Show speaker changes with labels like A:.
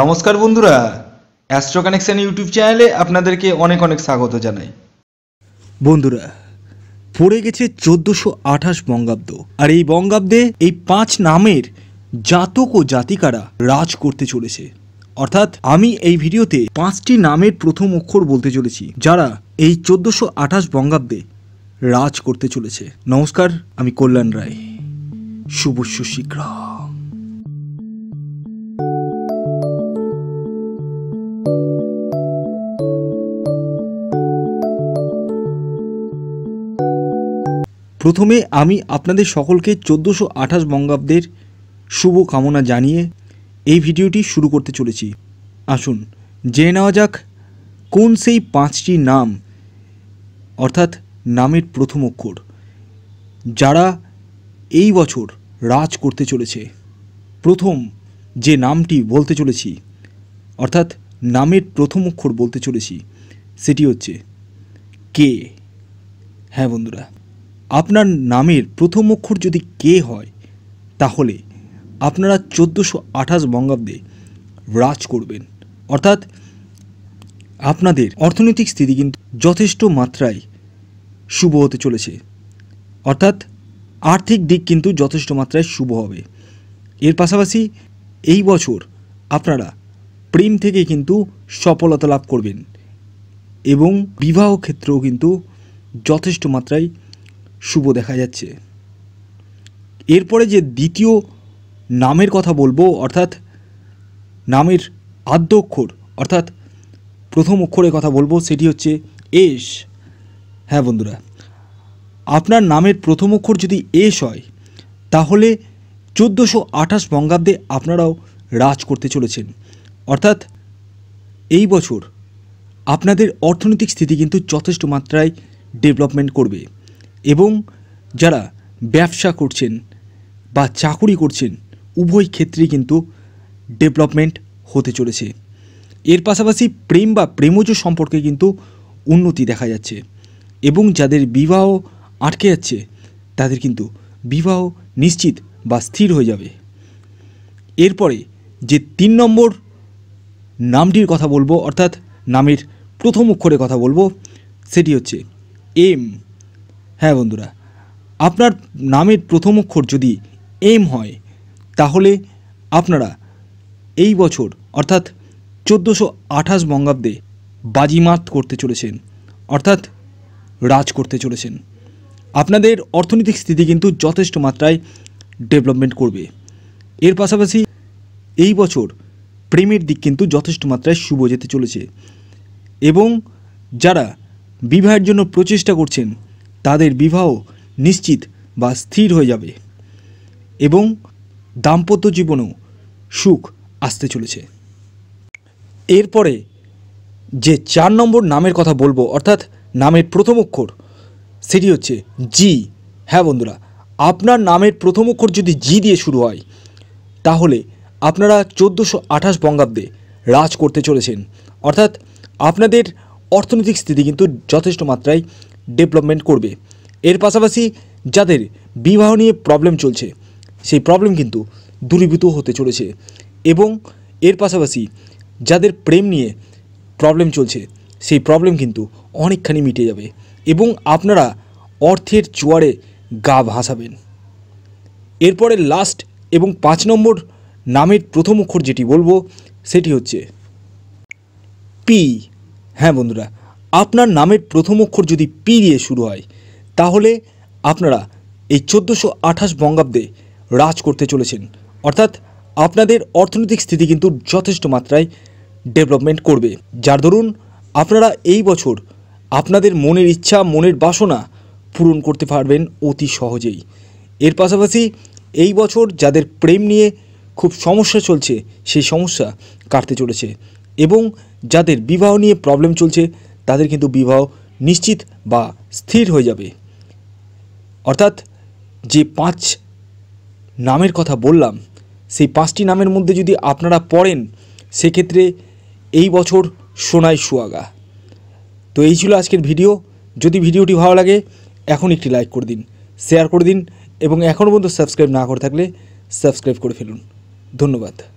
A: নমস্কার বন্ধুরা astro connection YouTube চ্যানেলে আপনাদেরকে অনেক অনেক স্বাগত জানাই বন্ধুরা পড়ে গেছে চোদ্দোশো আঠাশ বঙ্গাব্দ আর এই বঙ্গাব্দে এই পাঁচ নামের জাতক ও জাতিকারা রাজ করতে চলেছে অর্থাৎ আমি এই ভিডিওতে পাঁচটি নামের প্রথম অক্ষর বলতে চলেছি যারা এই চোদ্দোশো আঠাশ বঙ্গাব্দে রাজ করতে চলেছে নমস্কার আমি কল্যাণ রায় শুভ শীঘ্র প্রথমে আমি আপনাদের সকলকে চোদ্দোশো আঠাশ বঙ্গাব্দের শুভ কামনা জানিয়ে এই ভিডিওটি শুরু করতে চলেছি আসুন জেনে নেওয়া যাক কোন সেই পাঁচটি নাম অর্থাৎ নামের প্রথম অক্ষর যারা এই বছর রাজ করতে চলেছে প্রথম যে নামটি বলতে চলেছি অর্থাৎ নামের প্রথম অক্ষর বলতে চলেছি সেটি হচ্ছে কে হ্যাঁ বন্ধুরা আপনার নামের প্রথম অক্ষর যদি কে হয় তাহলে আপনারা চোদ্দোশো আঠাশ বঙ্গাব্দে রাজ করবেন অর্থাৎ আপনাদের অর্থনৈতিক স্থিতি কিন্তু যথেষ্ট মাত্রায় শুভ হতে চলেছে অর্থাৎ আর্থিক দিক কিন্তু যথেষ্ট মাত্রায় শুভ হবে এর পাশাপাশি এই বছর আপনারা প্রেম থেকে কিন্তু সফলতা লাভ করবেন এবং বিবাহ ক্ষেত্রেও কিন্তু যথেষ্ট মাত্রায় শুভ দেখা যাচ্ছে এরপরে যে দ্বিতীয় নামের কথা বলবো অর্থাৎ নামের আদ্য অক্ষর অর্থাৎ প্রথম অক্ষরের কথা বলবো সেটি হচ্ছে এস হ্যাঁ বন্ধুরা আপনার নামের প্রথম অক্ষর যদি এস হয় তাহলে চোদ্দোশো আঠাশ বঙ্গাব্দে আপনারাও রাজ করতে চলেছেন অর্থাৎ এই বছর আপনাদের অর্থনৈতিক স্থিতি কিন্তু যথেষ্ট মাত্রায় ডেভেলপমেন্ট করবে এবং যারা ব্যবসা করছেন বা চাকুরি করছেন উভয় ক্ষেত্রেই কিন্তু ডেভেলপমেন্ট হতে চলেছে এর পাশাপাশি প্রেম বা প্রেমজ সম্পর্কে কিন্তু উন্নতি দেখা যাচ্ছে এবং যাদের বিবাহ আটকে যাচ্ছে তাদের কিন্তু বিবাহ নিশ্চিত বা স্থির হয়ে যাবে এরপরে যে তিন নম্বর নামটির কথা বলবো অর্থাৎ নামের প্রথম অক্ষরে কথা বলবো সেটি হচ্ছে এম হ্যাঁ বন্ধুরা আপনার নামের প্রথম অক্ষর যদি এম হয় তাহলে আপনারা এই বছর অর্থাৎ চোদ্দোশো আঠাশ বঙ্গাব্দে বাজিমাত করতে চলেছেন অর্থাৎ রাজ করতে চলেছেন আপনাদের অর্থনৈতিক স্থিতি কিন্তু যথেষ্ট মাত্রায় ডেভেলপমেন্ট করবে এর পাশাপাশি এই বছর প্রেমের দিক কিন্তু যথেষ্ট মাত্রায় শুভ যেতে চলেছে এবং যারা বিবাহের জন্য প্রচেষ্টা করছেন তাদের বিবাহ নিশ্চিত বা স্থির হয়ে যাবে এবং দাম্পত্য জীবনেও সুখ আসতে চলেছে এরপরে যে চার নম্বর নামের কথা বলবো অর্থাৎ নামের প্রথম অক্ষর সেটি হচ্ছে জি হ্যাঁ বন্ধুরা আপনার নামের প্রথম অক্ষর যদি জি দিয়ে শুরু হয় তাহলে আপনারা চোদ্দোশো আঠাশ বঙ্গাব্দে রাজ করতে চলেছেন অর্থাৎ আপনাদের অর্থনৈতিক স্থিতি কিন্তু যথেষ্ট মাত্রায় ডেভেলপমেন্ট করবে এর পাশাপাশি যাদের বিবাহ নিয়ে প্রবলেম চলছে সেই প্রবলেম কিন্তু দূরীভূত হতে চলেছে এবং এর পাশাপাশি যাদের প্রেম নিয়ে প্রবলেম চলছে সেই প্রবলেম কিন্তু অনেকখানি মিটে যাবে এবং আপনারা অর্থের চোয়ারে গা ভাসাবেন এরপরে লাস্ট এবং পাঁচ নম্বর নামের প্রথম অক্ষর যেটি বলবো সেটি হচ্ছে পি হ্যাঁ বন্ধুরা আপনার নামের প্রথম অক্ষর যদি পি দিয়ে শুরু হয় তাহলে আপনারা এই চোদ্দোশো আঠাশ বঙ্গাব্দে রাজ করতে চলেছেন অর্থাৎ আপনাদের অর্থনৈতিক স্থিতি কিন্তু যথেষ্ট মাত্রায় ডেভেলপমেন্ট করবে যার ধরুন আপনারা এই বছর আপনাদের মনের ইচ্ছা মনের বাসনা পূরণ করতে পারবেন অতি সহজেই এর পাশাপাশি এই বছর যাদের প্রেম নিয়ে খুব সমস্যা চলছে সেই সমস্যা কাটতে চলেছে এবং যাদের বিবাহ নিয়ে প্রবলেম চলছে তাদের কিন্তু বিবাহ নিশ্চিত বা স্থির হয়ে যাবে অর্থাৎ যে পাঁচ নামের কথা বললাম সেই পাঁচটি নামের মধ্যে যদি আপনারা পড়েন সেক্ষেত্রে এই বছর সোনায় সুয়াগা তো এই ছিল আজকের ভিডিও যদি ভিডিওটি ভালো লাগে এখন একটি লাইক করে দিন শেয়ার করে দিন এবং এখনও পর্যন্ত সাবস্ক্রাইব না করে থাকলে সাবস্ক্রাইব করে ফেলুন ধন্যবাদ